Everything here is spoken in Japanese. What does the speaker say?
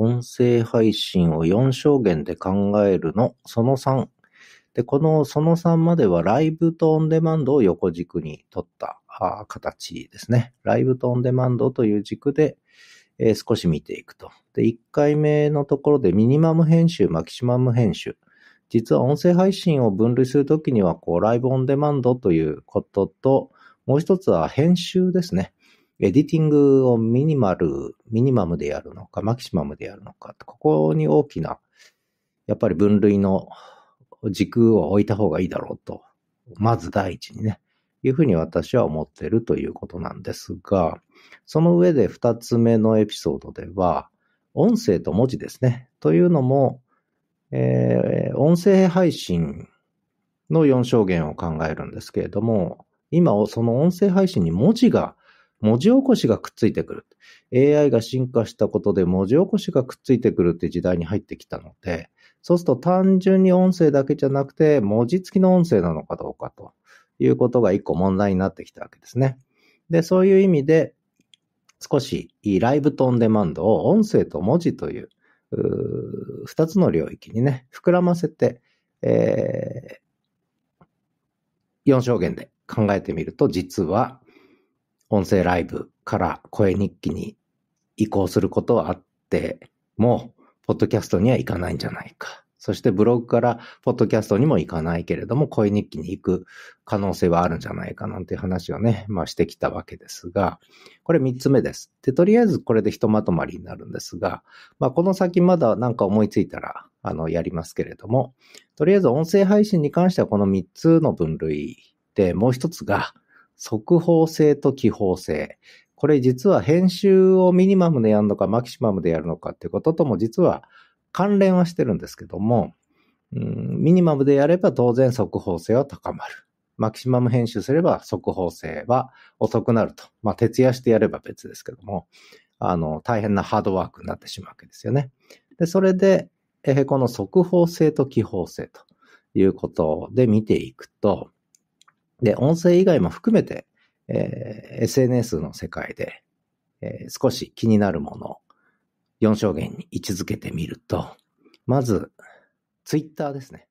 音声配信を4小言で考えるの、その3。で、このその3まではライブとオンデマンドを横軸に取った形ですね。ライブとオンデマンドという軸で、えー、少し見ていくと。で、1回目のところでミニマム編集、マキシマム編集。実は音声配信を分類するときには、こう、ライブオンデマンドということと、もう一つは編集ですね。エディティングをミニマル、ミニマムでやるのか、マキシマムでやるのか、ここに大きな、やっぱり分類の軸を置いた方がいいだろうと、まず第一にね、いうふうに私は思っているということなんですが、その上で二つ目のエピソードでは、音声と文字ですね。というのも、えー、音声配信の4象限を考えるんですけれども、今その音声配信に文字が文字起こしがくっついてくる。AI が進化したことで文字起こしがくっついてくるって時代に入ってきたので、そうすると単純に音声だけじゃなくて、文字付きの音声なのかどうかということが一個問題になってきたわけですね。で、そういう意味で、少しライブとオンデマンドを音声と文字という、う二つの領域にね、膨らませて、えー、4証言で考えてみると、実は、音声ライブから声日記に移行することはあっても、ポッドキャストには行かないんじゃないか。そしてブログからポッドキャストにも行かないけれども、声日記に行く可能性はあるんじゃないかなんて話をね、まあしてきたわけですが、これ3つ目です。で、とりあえずこれでひとまとまりになるんですが、まあこの先まだなんか思いついたら、あの、やりますけれども、とりあえず音声配信に関してはこの3つの分類で、もう一つが、速報性と気泡性。これ実は編集をミニマムでやるのか、マキシマムでやるのかっていうこととも実は関連はしてるんですけども、うん、ミニマムでやれば当然速報性は高まる。マキシマム編集すれば速報性は遅くなると。まあ、徹夜してやれば別ですけども、あの、大変なハードワークになってしまうわけですよね。で、それで、えこの速報性と気泡性ということで見ていくと、で、音声以外も含めて、えー、SNS の世界で、えー、少し気になるものを4証言に位置づけてみると、まず、ツイッターですね。